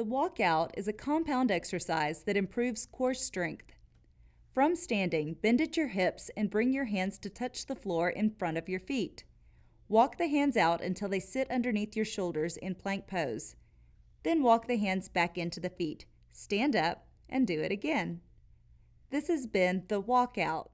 The walkout is a compound exercise that improves core strength. From standing, bend at your hips and bring your hands to touch the floor in front of your feet. Walk the hands out until they sit underneath your shoulders in plank pose. Then walk the hands back into the feet. Stand up and do it again. This has been the walkout.